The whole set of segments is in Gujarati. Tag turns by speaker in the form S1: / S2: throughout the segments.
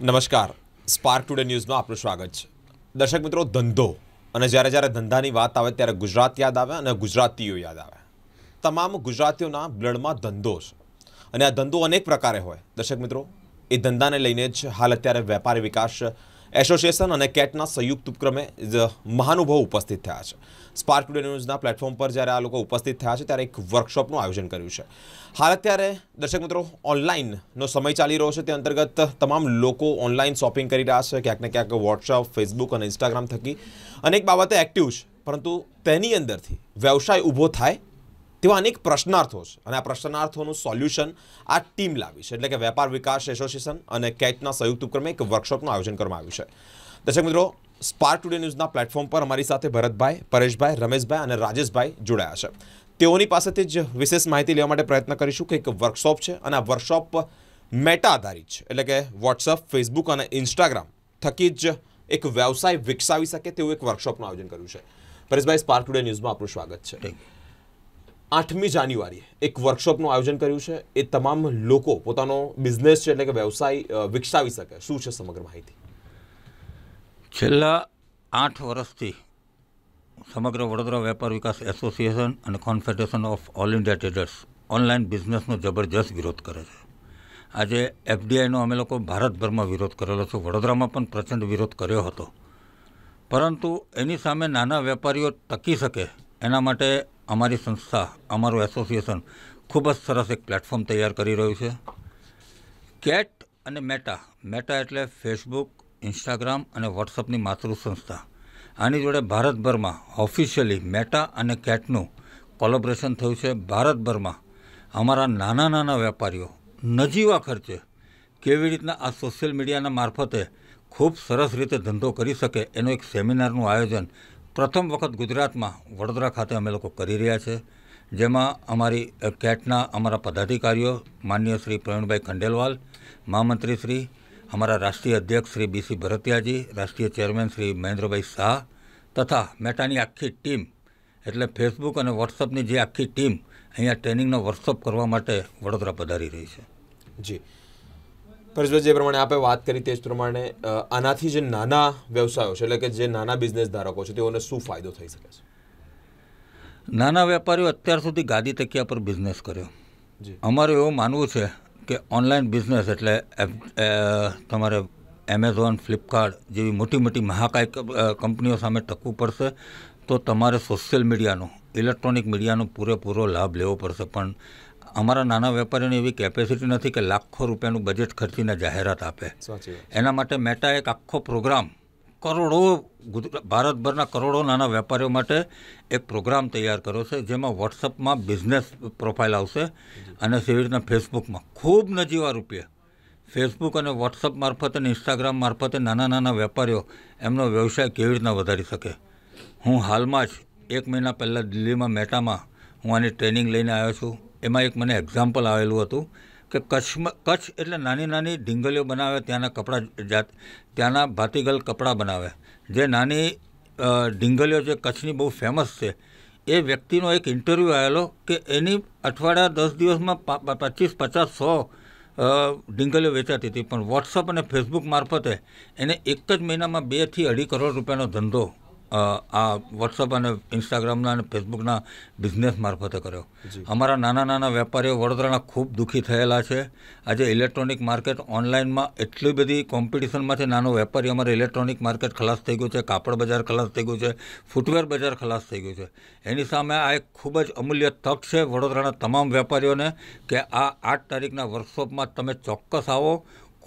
S1: નમસ્કાર સ્પાર્ક ટુડે ન્યૂઝમાં આપનું સ્વાગત છે દર્શક મિત્રો ધંધો અને જ્યારે જ્યારે ધંધાની વાત આવે ત્યારે ગુજરાત યાદ આવે અને ગુજરાતીઓ યાદ આવે તમામ ગુજરાતીઓના બ્લડમાં ધંધો છે અને આ ધંધો અનેક પ્રકારે હોય દર્શક મિત્રો એ ધંધાને લઈને જ હાલ અત્યારે વેપાર વિકાસ એસોસિએશન અને કેટના સંયુક્ત ઉપક્રમે મહાનુભાવ ઉપસ્થિત થયા છે સ્પાર્ક ટુડે ન્યૂઝના પ્લેટફોર્મ પર જ્યારે આ લોકો ઉપસ્થિત થયા છે ત્યારે એક વર્કશોપનું આયોજન કર્યું છે હાલ અત્યારે દર્શક મિત્રો ઓનલાઈનનો સમય ચાલી રહ્યો છે તે અંતર્ગત તમામ લોકો ઓનલાઈન શોપિંગ કરી રહ્યા છે ક્યાંક ને ક્યાંક વોટ્સઅપ ફેસબુક અને ઇન્સ્ટાગ્રામ થકી અનેક બાબતે એક્ટિવ છે પરંતુ તેની અંદરથી વ્યવસાય ઊભો થાય તેવા અનેક પ્રશ્નાર્થો છે અને આ પ્રશ્નાર્થોનું સોલ્યુશન આ ટીમ લાવી છે એટલે કે વેપાર વિકાસ એસોસિએશન અને કેટના સંયુક્ત ઉપક્રમે એક વર્કશોપનું આયોજન કરવામાં આવ્યું છે દર્શક મિત્રો સ્પાર્ક ટુડે ન્યૂઝના પ્લેટફોર્મ પર અમારી સાથે ભરતભાઈ પરેશભાઈ રમેશભાઈ અને રાજેશભાઈ જોડાયા છે તેઓની પાસેથી જ વિશેષ માહિતી લેવા માટે પ્રયત્ન કરીશું કે એક વર્કશોપ છે અને આ વર્કશોપ મેટા આધારિત છે એટલે કે વોટ્સઅપ ફેસબુક અને ઇન્સ્ટાગ્રામ થકી જ એક વ્યવસાય વિકસાવી શકે તેવું એક વર્કશોપનું આયોજન કર્યું છે પરેશભાઈ સ્પાર્ક ટુડે ન્યૂઝમાં આપણું સ્વાગત છે આઠમી જાન્યુઆરીએ એક વર્કશોપનું આયોજન કર્યું છે એ તમામ લોકો પોતાનો બિઝનેસ છે એટલે કે વ્યવસાય વિકસાવી શકે શું છે સમગ્ર માહિતી
S2: છેલ્લા આઠ વર્ષથી સમગ્ર વડોદરા વેપાર વિકાસ એસોસિએશન અને confederation of all India traders online બિઝનેસનો જબરજસ્ત વિરોધ કરે છે આજે એફડીઆઈનો અમે લોકો ભારતભરમાં વિરોધ કરેલો છે વડોદરામાં પણ પ્રચંડ વિરોધ કર્યો હતો પરંતુ એની સામે નાના વેપારીઓ ટકી શકે એના માટે અમારી સંસ્થા અમારું એસોસિએશન ખૂબ જ સરસ એક પ્લેટફોર્મ તૈયાર કરી રહ્યું છે કેટ અને મેટા મેટા એટલે ફેસબુક ઇન્સ્ટાગ્રામ અને વોટ્સઅપની માતૃ સંસ્થા આની જોડે ભારતભરમાં ઓફિશિયલી મેટા અને કેટનું કોલોબરેશન થયું છે ભારતભરમાં અમારા નાના નાના વેપારીઓ નજીવા ખર્ચે કેવી રીતના આ સોશિયલ મીડિયાના મારફતે ખૂબ સરસ રીતે ધંધો કરી શકે એનું એક સેમિનારનું આયોજન પ્રથમ વખત ગુજરાતમાં વડોદરા ખાતે અમે લોકો કરી રહ્યા છે જેમાં અમારી કેટના અમારા પદાધિકારીઓ માન્ય શ્રી પ્રવીણભાઈ ખંડેલવાલ મહામંત્રી શ્રી અમારા રાષ્ટ્રીય અધ્યક્ષ શ્રી બીસી ભરતિયાજી રાષ્ટ્રીય ચેરમેન શ્રી મહેન્દ્રભાઈ શાહ તથા મેટાની આખી ટીમ એટલે ફેસબુક અને વોટ્સઅપની જે આખી ટીમ અહીંયા ટ્રેનિંગનો વર્કશોપ કરવા માટે વડોદરા પધારી રહી છે જી
S1: પરસ્પર જે પ્રમાણે આપણે વાત કરી તે જ પ્રમાણે આનાથી જે નાના વ્યવસાયો છે એટલે કે જે નાના બિઝનેસ ધારકો છે તેઓને શું ફાયદો થઈ શકે છે
S2: નાના વેપારીઓ અત્યાર સુધી ગાદી તકિયા પર બિઝનેસ કર્યો અમારું એવું માનવું છે કે ઓનલાઈન બિઝનેસ એટલે તમારે એમેઝોન ફ્લિપકાર્ટ જેવી મોટી મોટી મહાકાય કંપનીઓ સામે ટકવું પડશે તો તમારે સોશિયલ મીડિયાનો ઇલેક્ટ્રોનિક મીડિયાનો પૂરેપૂરો લાભ લેવો પડશે પણ અમારા નાના વેપારીઓની એવી કેપેસિટી નથી કે લાખો રૂપિયાનું બજેટ ખર્ચીને જાહેરાત આપે એના માટે મેટા એક આખો પ્રોગ્રામ કરોડો ભારતભરના કરોડો નાના વેપારીઓ માટે એક પ્રોગ્રામ તૈયાર કર્યો છે જેમાં વોટ્સઅપમાં બિઝનેસ પ્રોફાઇલ આવશે અને સેવી રીતના ફેસબુકમાં ખૂબ નજીવા રૂપિયા ફેસબુક અને વોટ્સઅપ મારફતે અને ઇન્સ્ટાગ્રામ મારફતે નાના નાના વેપારીઓ એમનો વ્યવસાય કેવી રીતના વધારી શકે હું હાલમાં જ એક મહિના પહેલાં દિલ્હીમાં મેટામાં હું આની ટ્રેનિંગ લઈને આવ્યો છું એમાં એક મને એક્ઝામ્પલ આવેલું હતું કે કચ્છમાં કચ્છ એટલે નાની નાની ઢીંગલીઓ બનાવે ત્યાંના કપડાં જાત ત્યાંના ભાતીગલ કપડાં બનાવે જે નાની ઢીંગલીઓ જે કચ્છની બહુ ફેમસ છે એ વ્યક્તિનો એક ઇન્ટરવ્યૂ આવેલો કે એની અઠવાડિયા દસ દિવસમાં પચીસ પચાસ સો ડીંગલીઓ વેચાતી હતી પણ વોટ્સઅપ અને ફેસબુક મારફતે એને એક જ મહિનામાં બેથી અઢી કરોડ રૂપિયાનો ધંધો આ વોટ્સઅપ અને ઇન્સ્ટાગ્રામના અને ફેસબુકના બિઝનેસ મારફતે કર્યો અમારા નાના નાના વેપારીઓ વડોદરાના ખૂબ દુઃખી થયેલા છે આજે ઇલેક્ટ્રોનિક માર્કેટ ઓનલાઈનમાં એટલી બધી કોમ્પિટિશનમાંથી નાનો વેપારી અમારે ઇલેક્ટ્રોનિક માર્કેટ ખલાસ થઈ ગયું છે કાપડ બજાર ખલાસ થઈ ગયું છે ફૂટવેર બજાર ખલાસ થઈ ગયું છે એની સામે આ એક ખૂબ જ અમૂલ્ય તક છે વડોદરાના તમામ વેપારીઓને કે આ આઠ તારીખના વર્કશોપમાં તમે ચોક્કસ આવો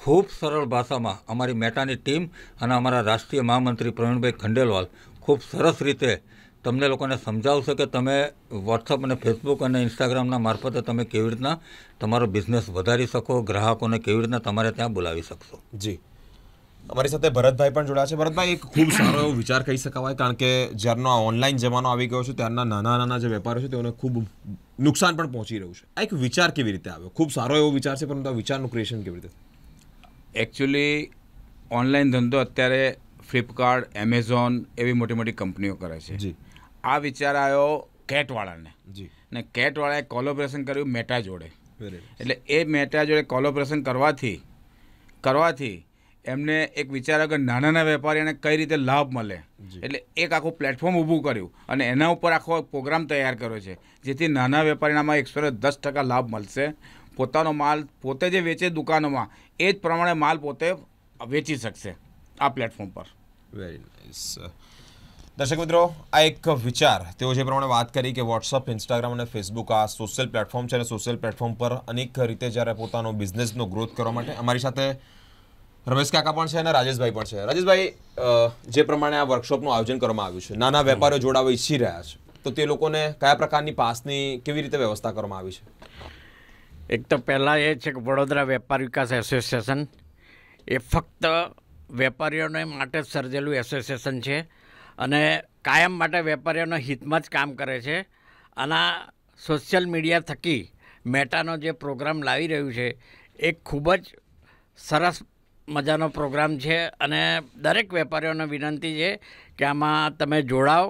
S2: ખૂબ સરળ ભાષામાં અમારી મેટાની ટીમ અને અમારા રાષ્ટ્રીય મહામંત્રી પ્રવીણભાઈ ખંડેલવાલ ખૂબ સરસ રીતે તમને લોકોને સમજાવશે કે તમે વોટ્સઅપ અને ફેસબુક અને ઇન્સ્ટાગ્રામના મારફતે તમે કેવી રીતના તમારો બિઝનેસ વધારી શકો ગ્રાહકોને કેવી રીતના તમારે ત્યાં બોલાવી શકશો જી
S1: અમારી સાથે ભરતભાઈ પણ જોડાયા છે ભરતભાઈ એક ખૂબ સારો એવો વિચાર કહી શકાવાય કારણ કે જ્યારનો આ ઓનલાઈન જમાનો આવી ગયો છે ત્યારના નાના નાના જે વેપારીઓ છે તેઓને ખૂબ નુકસાન પણ પહોંચી રહ્યું છે આ એક વિચાર કેવી રીતે આવ્યો ખૂબ સારો એવો વિચાર છે પરંતુ આ વિચારનું ક્રિએશન કેવી રીતે એકચ્યુઅલી ઓનલાઈન ધંધો અત્યારે ફ્લિપકાર્ટ એમેઝોન એવી મોટી મોટી કંપનીઓ કરે છે આ વિચાર આવ્યો કેટવાળાને ને કેટવાળાએ કોલોબરેશન કર્યું મેટા જોડે એટલે એ મેટા જોડે કોલોબરેશન કરવાથી કરવાથી એમને એક વિચાર આવ્યો કે નાના વેપારીને કઈ રીતે લાભ મળે એટલે એક આખું પ્લેટફોર્મ ઊભું કર્યું અને એના ઉપર આખો પ્રોગ્રામ તૈયાર કર્યો છે જેથી નાના વેપારીનામાં એકસો દસ ટકા લાભ મળશે પોતાનો માલ પોતે જે વેચે દુકાનોમાં એ જ પ્રમાણે માલ પોતે વેચી શકશે આ પ્લેટફોર્મ પર વેરી નાઇસ દર્શક મિત્રો આ એક વિચાર તેઓ જે પ્રમાણે વાત કરી કે વોટ્સઅપ ઇન્સ્ટાગ્રામ અને ફેસબુક આ સોશિયલ પ્લેટફોર્મ છે અને સોશિયલ પ્લેટફોર્મ પર અનેક રીતે જ્યારે પોતાનો બિઝનેસનો ગ્રોથ કરવા માટે અમારી સાથે રમેશ કાકા પણ છે અને રાજેશભાઈ પણ છે રાજેશભાઈ જે પ્રમાણે આ વર્કશોપનું આયોજન કરવામાં આવ્યું છે નાના વેપારીઓ જોડાવા ઈચ્છી રહ્યા છે તો તે લોકોને કયા પ્રકારની પાસની
S3: કેવી રીતે વ્યવસ્થા કરવામાં આવી છે એક તો પહેલાં એ છે કે વડોદરા વેપાર વિકાસ એસોસિએશન એ ફક્ત વેપારીઓને માટે સર્જેલું એસોસિએશન છે અને કાયમ માટે વેપારીઓના હિતમાં જ કામ કરે છે આના સોશિયલ મીડિયા થકી મેટાનો જે પ્રોગ્રામ લાવી રહ્યું છે એ ખૂબ જ સરસ મજાનો પ્રોગ્રામ છે અને દરેક વેપારીઓને વિનંતી છે કે આમાં તમે જોડાઓ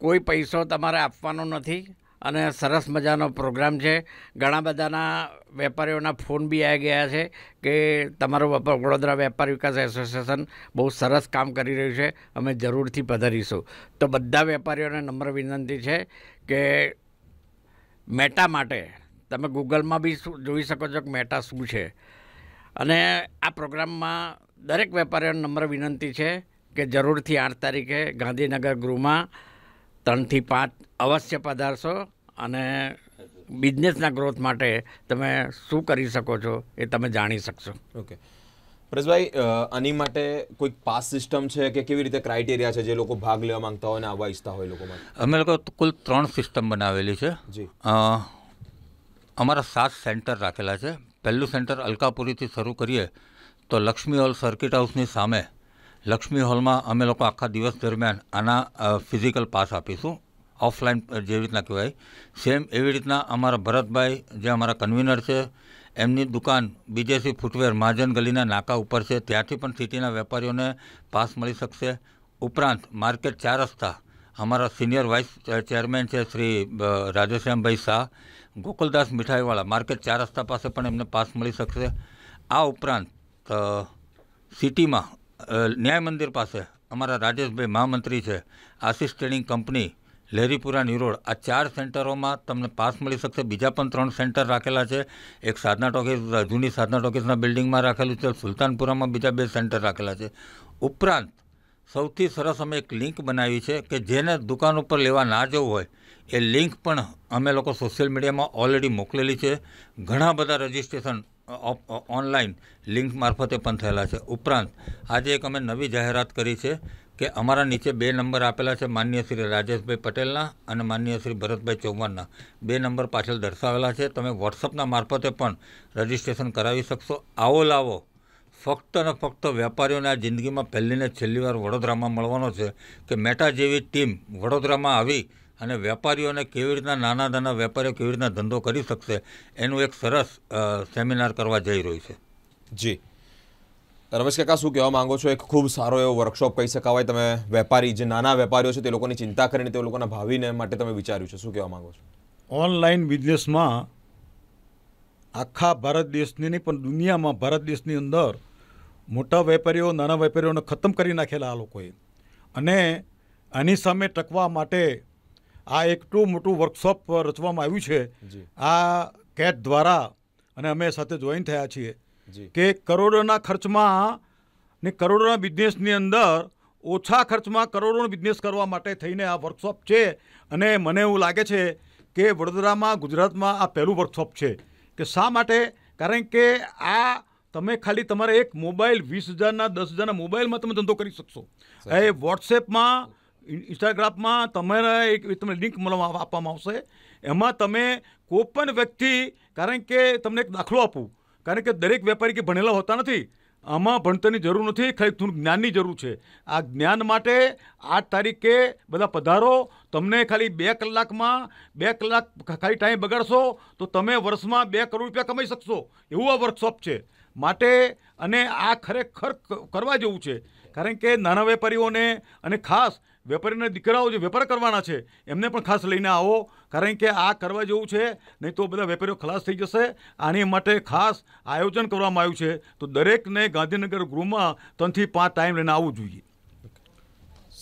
S3: કોઈ પૈસો તમારે આપવાનો નથી અને સરસ મજાનો પ્રોગ્રામ છે ઘણા બધાના વેપારીઓના ફોન બી આવી ગયા છે કે તમારો વડોદરા વેપાર વિકાસ એસોસિએશન બહુ સરસ કામ કરી રહ્યું છે અમે જરૂરથી પધારીશું તો બધા વેપારીઓને નમ્ર વિનંતી છે કે મેટા માટે તમે ગૂગલમાં બી જોઈ શકો છો કે મેટા શું છે અને આ પ્રોગ્રામમાં દરેક વેપારીઓને નમ્ર વિનંતી છે કે જરૂરથી આઠ તારીખે ગાંધીનગર ગૃહમાં ત્રણથી પાંચ અવશ્ય પધારશો અને બિઝનેસના ગ્રોથ માટે તમે શું કરી શકો છો એ તમે જાણી શકશો ઓકે
S1: પરેશભાઈ આની માટે કોઈક પાસ સિસ્ટમ છે કે કેવી રીતે ક્રાઇટેરિયા છે જે લોકો ભાગ લેવા માંગતા હોય અને આવવા ઈચ્છતા હોય લોકો માટે
S2: અમે લોકો કુલ ત્રણ સિસ્ટમ બનાવેલી છે જી અમારા સાત સેન્ટર રાખેલા છે પહેલું સેન્ટર અલકાપુરીથી શરૂ કરીએ તો લક્ષ્મી હોલ સર્કિટ હાઉસની સામે લક્ષ્મી હોલમાં અમે લોકો આખા દિવસ દરમિયાન આના ફિઝિકલ પાસ આપીશું ઓફલાઈન જેવી રીતના કહેવાય સેમ એવી રીતના અમારા ભરતભાઈ જે અમારા કન્વીનર છે એમની દુકાન બીજેસી ફૂટવેર મહાજન ગલીના નાકા ઉપર છે ત્યાંથી પણ સિટીના વેપારીઓને પાસ મળી શકશે ઉપરાંત માર્કેટ ચાર રસ્તા અમારા સિનિયર વાઇસ ચેરમેન છે શ્રી રાજેશ્યામભાઈ શાહ ગોકુલદાસ મીઠાઈવાળા માર્કેટ ચાર રસ્તા પાસે પણ એમને પાસ મળી શકશે આ ઉપરાંત સિટીમાં ન્યાય મંદિર પાસે અમારા રાજેશભાઈ મહામંત્રી છે આશિષ ટ્રેડિંગ કંપની લહેરીપુરા નિરોડ આ ચાર સેન્ટરોમાં તમને પાસ મળી શકશે બીજા પણ ત્રણ સેન્ટર રાખેલા છે એક સાધના ટોકીસ જૂની સાધના ટોકીસના બિલ્ડિંગમાં રાખેલું છે સુલતાનપુરામાં બીજા બે સેન્ટર રાખેલા છે ઉપરાંત સૌથી સરસ અમે એક લિંક બનાવી છે કે જેને દુકાન ઉપર લેવા ના જવું હોય એ લિંક પણ અમે લોકો સોશિયલ મીડિયામાં ઓલરેડી મોકલેલી છે ઘણા બધા રજિસ્ટ્રેશન ઓનલાઈન લિંક મારફતે પણ થયેલા છે ઉપરાંત આજે એક અમે નવી જાહેરાત કરી છે કે અમારા નીચે બે નંબર આપેલા છે માન્ય શ્રી રાજેશભાઈ પટેલના અને માન્ય શ્રી ભરતભાઈ ચૌહાણના બે નંબર પાછળ દર્શાવેલા છે તમે વોટ્સઅપના મારફતે પણ રજિસ્ટ્રેશન કરાવી શકશો આવો લાવો ફક્ત અને ફક્ત વેપારીઓને આ જિંદગીમાં પહેલીને છેલ્લી વાર વડોદરામાં મળવાનો છે કે મેટા જેવી ટીમ વડોદરામાં આવી અને વેપારીઓને કેવી રીતના નાના નાના વેપારીઓ કેવી રીતના ધંધો કરી શકશે એનું એક સરસ સેમિનાર કરવા જઈ રહ્યું છે જી રમેશ કાકા શું કહેવા માંગો છો એક ખૂબ સારો એવો વર્કશોપ કહી શકાવાય
S1: તમે વેપારી જે નાના વેપારીઓ છે તે લોકોની ચિંતા કરીને તે લોકોના ભાવિને માટે તમે વિચાર્યું છે શું કહેવા માંગો છો
S4: ઓનલાઈન બિઝનેસમાં આખા ભારત દેશની નહીં પણ દુનિયામાં ભારત દેશની અંદર મોટા વેપારીઓ નાના વેપારીઓને ખતમ કરી નાખેલા આ લોકોએ અને આની સામે ટકવા માટે આ એકટું મોટું વર્કશોપ રચવામાં આવ્યું છે આ કેટ દ્વારા અને અમે સાથે જોઈન થયા છીએ કે કરોડોના ખર્ચમાં ને કરોડોના બિઝનેસની અંદર ઓછા ખર્ચમાં કરોડોનો બિઝનેસ કરવા માટે થઈને આ વર્કશોપ છે અને મને એવું લાગે છે કે વડોદરામાં ગુજરાતમાં આ પહેલું વર્કશોપ છે કે શા માટે કારણ કે આ તમે ખાલી તમારે એક મોબાઈલ વીસ હજારના દસ હજારના મોબાઈલમાં તમે ધંધો કરી શકશો એ વોટ્સએપમાં ઇન્સ્ટાગ્રામમાં તમારા એક તમને લિંક આપવામાં આવશે એમાં તમે કોઈપણ વ્યક્તિ કારણ કે તમને એક દાખલો આપું કારણ કે દરેક વેપારી કે ભણેલા હોતા નથી આમાં ભણતરની જરૂર નથી ખાલી થોડું જ્ઞાનની જરૂર છે આ જ્ઞાન માટે આઠ તારીખે બધા પધારો તમને ખાલી બે કલાકમાં બે કલાક ખાલી ટાઈમ બગાડશો તો તમે વર્ષમાં બે કરોડ રૂપિયા કમાઈ શકશો એવું આ વર્કશોપ છે માટે અને આ ખરેખર કરવા જેવું છે કારણ કે નાના વેપારીઓને અને ખાસ વેપારીના દીકરાઓ જે વેપાર કરવાના છે એમને પણ ખાસ લઈને આવો કારણ કે આ કરવા જેવું છે નહીં તો બધા વેપારીઓ ખલાસ થઈ જશે આની માટે ખાસ આયોજન કરવામાં આવ્યું છે તો દરેકને ગાંધીનગર ગૃહમાં ત્રણથી પાંચ ટાઈમ લઈને આવવું જોઈએ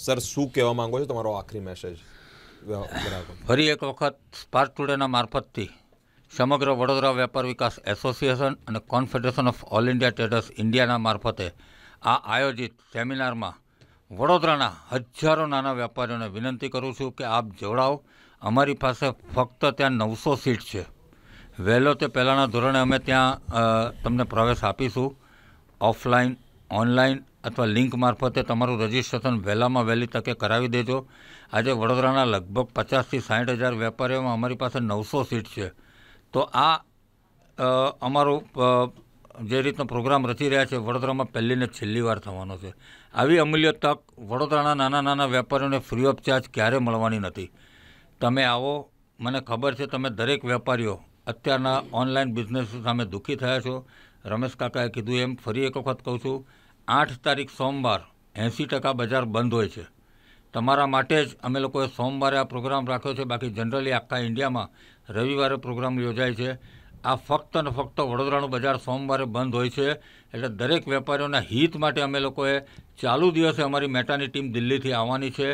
S2: સર શું કહેવા
S1: માંગો છો તમારો આખરી મેસેજ ફરી
S2: એક વખત સ્પાર્ક ટુડેના મારફતથી સમગ્ર વડોદરા વેપાર વિકાસ એસોસિએશન અને confederation of all India traders ઇન્ડિયાના મારફતે આ આયોજિત સેમિનારમાં વડોદરાના હજારો નાના વેપારીઓને વિનંતી કરું છું કે આપ જોડાઓ અમારી પાસે ફક્ત ત્યાં નવસો સીટ છે વહેલો તે પહેલાંના ધોરણે અમે ત્યાં તમને પ્રવેશ આપીશું ઓફલાઈન ઓનલાઈન અથવા લિંક મારફતે તમારું રજિસ્ટ્રેશન વહેલામાં વહેલી તકે કરાવી દેજો આજે વડોદરાના લગભગ પચાસથી સાઠ હજાર વેપારીઓમાં અમારી પાસે નવસો સીટ છે તો આ અમારું જે રીતનો પ્રોગ્રામ રચી રહ્યા છે વડોદરામાં પહેલીને છેલ્લી વાર થવાનો છે આવી અમૂલ્ય તક વડોદરાના નાના નાના વેપારીઓને ફ્રી ઓફ ચાર્જ ક્યારે મળવાની નથી તમે આવો મને ખબર છે તમે દરેક વેપારીઓ અત્યારના ઓનલાઈન બિઝનેસ સામે દુઃખી થયા છો રમેશ કાકાએ કીધું એમ ફરી એક વખત કહું છું આઠ તારીખ સોમવાર એંસી ટકા બજાર બંધ હોય છે તમારા માટે જ અમે લોકોએ સોમવારે આ પ્રોગ્રામ રાખ્યો છે બાકી જનરલી આખા ઇન્ડિયામાં રવિવારે પ્રોગ્રામ યોજાય છે આ ફક્ત અને ફક્ત વડોદરાનું બજાર સોમવારે બંધ હોય છે એટલે દરેક વેપારીઓના હિત માટે અમે લોકોએ ચાલુ દિવસે અમારી મેટાની ટીમ દિલ્હીથી આવવાની છે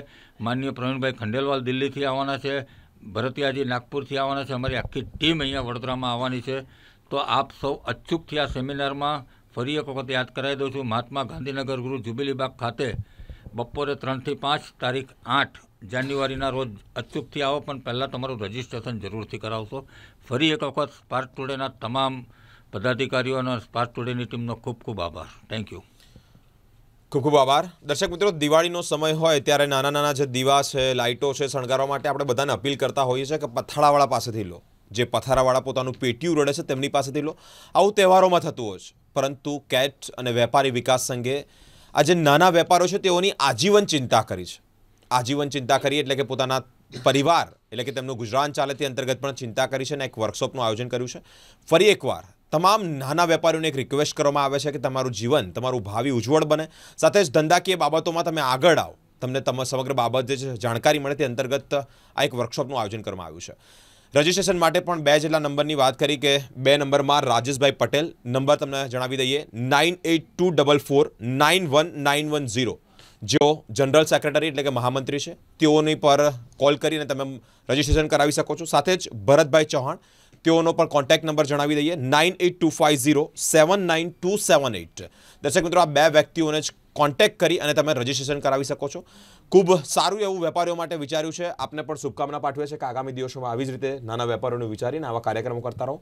S2: માનનીય પ્રવીણભાઈ ખંડેલવાલ દિલ્હીથી આવવાના છે ભરતિયાજી નાગપુરથી આવવાના છે અમારી આખી ટીમ અહીંયા વડોદરામાં આવવાની છે તો આપ સૌ અચૂકથી આ સેમિનારમાં ફરી એક વખત યાદ કરાવી દઉં છું મહાત્મા ગાંધીનગર ગૃહ જુબિલીબાગ ખાતે બપોરે ત્રણથી પાંચ તારીખ આઠ જાન્યુઆરીના રોજ અચૂકથી આવો પણ પહેલાં તમારું રજીસ્ટ્રેશન જરૂરથી કરાવશો ફરી એક વખત સ્પાર્ક ટુડેના તમામ પદાધિકારીઓ અને સ્પાર્ક ટુડેની ટીમનો ખૂબ ખૂબ આભાર થેન્ક યુ ખૂબ ખૂબ આભાર દર્શક મિત્રો દિવાળીનો
S1: સમય હોય ત્યારે નાના નાના જે દીવા છે લાઇટો છે શણગારવા માટે આપણે બધાને અપીલ કરતા હોઈએ છીએ કે પથાળાવાળા પાસેથી લો જે પથારાવાળા પોતાનું પેટીયું રડે છે તેમની પાસેથી લો આવું તહેવારોમાં થતું હોય છે પરંતુ કેટ અને વેપારી વિકાસ સંઘે આ જે નાના વેપારો છે તેઓની આજીવન ચિંતા કરી છે આજીવન ચિંતા કરી એટલે કે પોતાના પરિવાર એટલે કે તેમનું ગુજરાન ચાલે તે અંતર્ગત પણ ચિંતા કરી છે અને એક વર્કશોપનું આયોજન કર્યું છે ફરી એકવાર તમામ નાના વેપારીઓને એક રિક્વેસ્ટ કરવામાં આવે છે કે તમારું જીવન તમારું ભાવિ ઉજ્જવળ બને સાથે જ ધંધાકીય બાબતોમાં તમે આગળ આવો તમને તમે સમગ્ર બાબત જે જાણકારી મળે તે અંતર્ગત આ એક વર્કશોપનું આયોજન કરવામાં આવ્યું છે રજીસ્ટ્રેશન માટે પણ બે જેટલા નંબરની વાત કરી કે બે નંબરમાં રાજેશભાઈ પટેલ નંબર તમને જણાવી દઈએ nine eight two double four nine one nine one zero જેઓ જનરલ સેક્રેટરી એટલે કે મહામંત્રી છે તેઓની પર કોલ કરીને તમે રજિસ્ટ્રેશન કરાવી શકો છો સાથે જ ભરતભાઈ ચૌહાણ તેઓનો પણ કોન્ટેક્ટ નંબર જણાવી દઈએ nine eight two five zero seven nine two seven eight દર્શક મિત્રો આ બે વ્યક્તિઓને જ કોન્ટેક્ટ કરી અને તમે રજિસ્ટ્રેશન કરાવી શકો છો ખૂબ સારું એવું વેપારીઓ માટે વિચાર્યું છે આપને પણ શુભકામના પાઠવે છે કે આગામી દિવસોમાં આવી જ રીતે નાના વેપારીઓને વિચારીને આવા કાર્યક્રમો કરતા રહો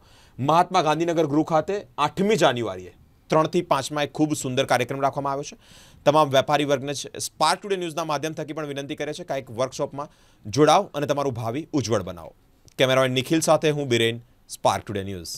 S1: મહાત્મા ગાંધીનગર ગૃહ ખાતે આઠમી જાન્યુઆરીએ ત્રણથી પાંચમાં એક ખૂબ સુંદર કાર્યક્રમ રાખવામાં આવ્યો છે તમામ વેપારી વર્ગને સ્પાર્ક ટુડે ન્યૂઝના માધ્યમ થકી પણ વિનંતી કરે છે કે એક વર્કશોપમાં જોડાવ અને તમારું ભાવિ ઉજ્જવળ બનાવો
S4: કેમેરામેન નિખિલ સાથે હું બિરેન સ્પાર્ક ટુડે ન્યૂઝ